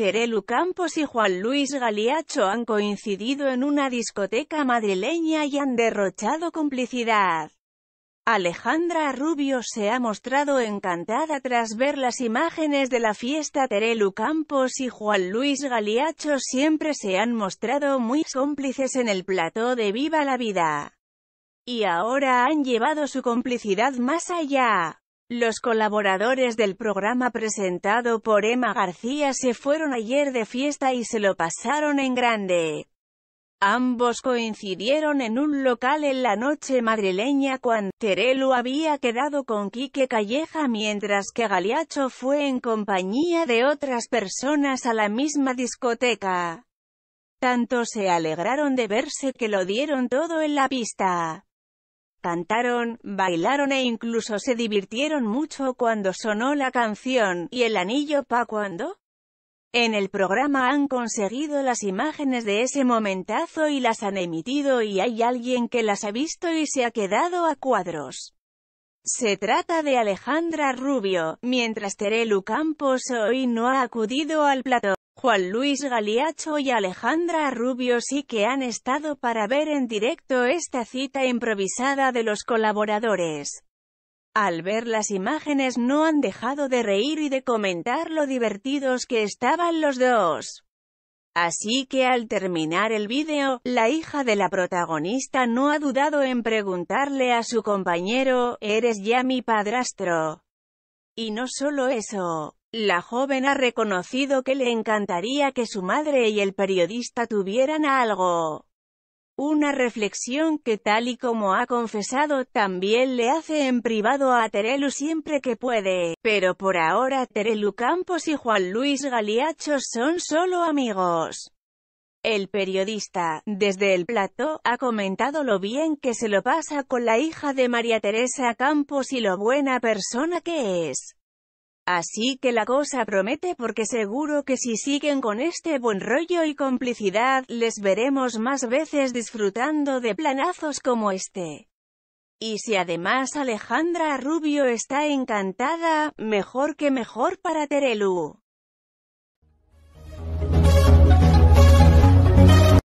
Terelu Campos y Juan Luis Galiacho han coincidido en una discoteca madrileña y han derrochado complicidad. Alejandra Rubio se ha mostrado encantada tras ver las imágenes de la fiesta Terelu Campos y Juan Luis Galiacho siempre se han mostrado muy cómplices en el plató de Viva la Vida. Y ahora han llevado su complicidad más allá. Los colaboradores del programa presentado por Emma García se fueron ayer de fiesta y se lo pasaron en grande. Ambos coincidieron en un local en la noche madrileña cuando Terelu había quedado con Quique Calleja mientras que Galiacho fue en compañía de otras personas a la misma discoteca. Tanto se alegraron de verse que lo dieron todo en la pista. Cantaron, bailaron e incluso se divirtieron mucho cuando sonó la canción, y el anillo pa' cuando. En el programa han conseguido las imágenes de ese momentazo y las han emitido y hay alguien que las ha visto y se ha quedado a cuadros. Se trata de Alejandra Rubio, mientras Terelu Campos hoy no ha acudido al plató. Juan Luis Galiacho y Alejandra Rubio sí que han estado para ver en directo esta cita improvisada de los colaboradores. Al ver las imágenes no han dejado de reír y de comentar lo divertidos que estaban los dos. Así que al terminar el vídeo, la hija de la protagonista no ha dudado en preguntarle a su compañero, ¿eres ya mi padrastro? Y no solo eso, la joven ha reconocido que le encantaría que su madre y el periodista tuvieran algo. Una reflexión que tal y como ha confesado, también le hace en privado a Terelu siempre que puede. Pero por ahora Terelu Campos y Juan Luis Galiachos son solo amigos. El periodista, desde el plato, ha comentado lo bien que se lo pasa con la hija de María Teresa Campos y lo buena persona que es. Así que la cosa promete porque seguro que si siguen con este buen rollo y complicidad, les veremos más veces disfrutando de planazos como este. Y si además Alejandra Rubio está encantada, mejor que mejor para Terelu.